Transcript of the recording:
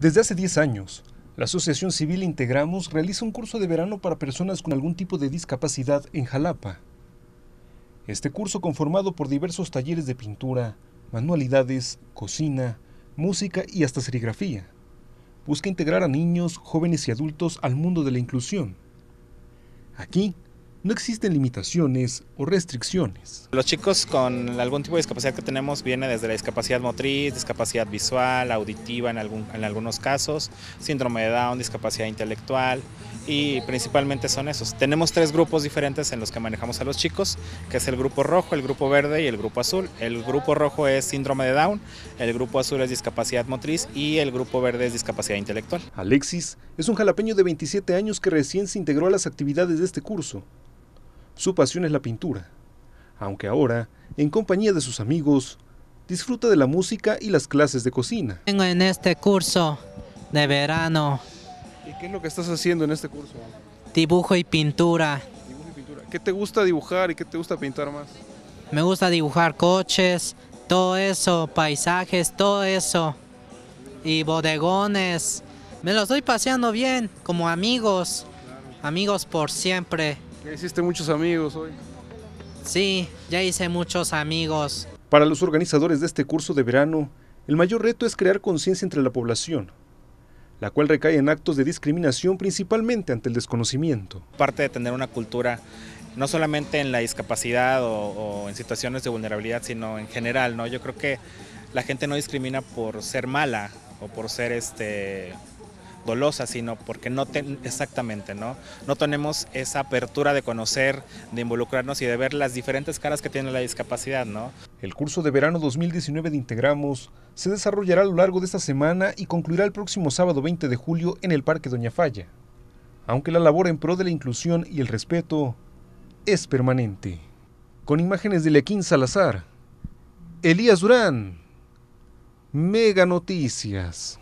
Desde hace 10 años, la Asociación Civil Integramos realiza un curso de verano para personas con algún tipo de discapacidad en Jalapa. Este curso conformado por diversos talleres de pintura, manualidades, cocina, música y hasta serigrafía. Busca integrar a niños, jóvenes y adultos al mundo de la inclusión. Aquí no existen limitaciones o restricciones. Los chicos con algún tipo de discapacidad que tenemos viene desde la discapacidad motriz, discapacidad visual, auditiva en, algún, en algunos casos, síndrome de Down, discapacidad intelectual y principalmente son esos. Tenemos tres grupos diferentes en los que manejamos a los chicos, que es el grupo rojo, el grupo verde y el grupo azul. El grupo rojo es síndrome de Down, el grupo azul es discapacidad motriz y el grupo verde es discapacidad intelectual. Alexis es un jalapeño de 27 años que recién se integró a las actividades de este curso su pasión es la pintura, aunque ahora, en compañía de sus amigos, disfruta de la música y las clases de cocina. Vengo en este curso de verano. ¿Y qué es lo que estás haciendo en este curso? Dibujo y pintura. ¿Qué te gusta dibujar y qué te gusta pintar más? Me gusta dibujar coches, todo eso, paisajes, todo eso. Y bodegones. Me los doy paseando bien, como amigos. Amigos por siempre. Ya hiciste muchos amigos hoy. Sí, ya hice muchos amigos. Para los organizadores de este curso de verano, el mayor reto es crear conciencia entre la población, la cual recae en actos de discriminación principalmente ante el desconocimiento. Parte de tener una cultura no solamente en la discapacidad o, en situaciones de vulnerabilidad, sino en general, ¿no? Yo creo que la gente no discrimina por ser mala o por ser este dolosa, sino porque no exactamente, ¿no? No tenemos esa apertura de conocer, de involucrarnos y de ver las diferentes caras que tiene la discapacidad, ¿no? El curso de verano 2019 de Integramos se desarrollará a lo largo de esta semana y concluirá el próximo sábado 20 de julio en el Parque Doña Falla. Aunque la labor en pro de la inclusión y el respeto es permanente. Con imágenes de Lequín Salazar, Elías Durán, Mega Noticias.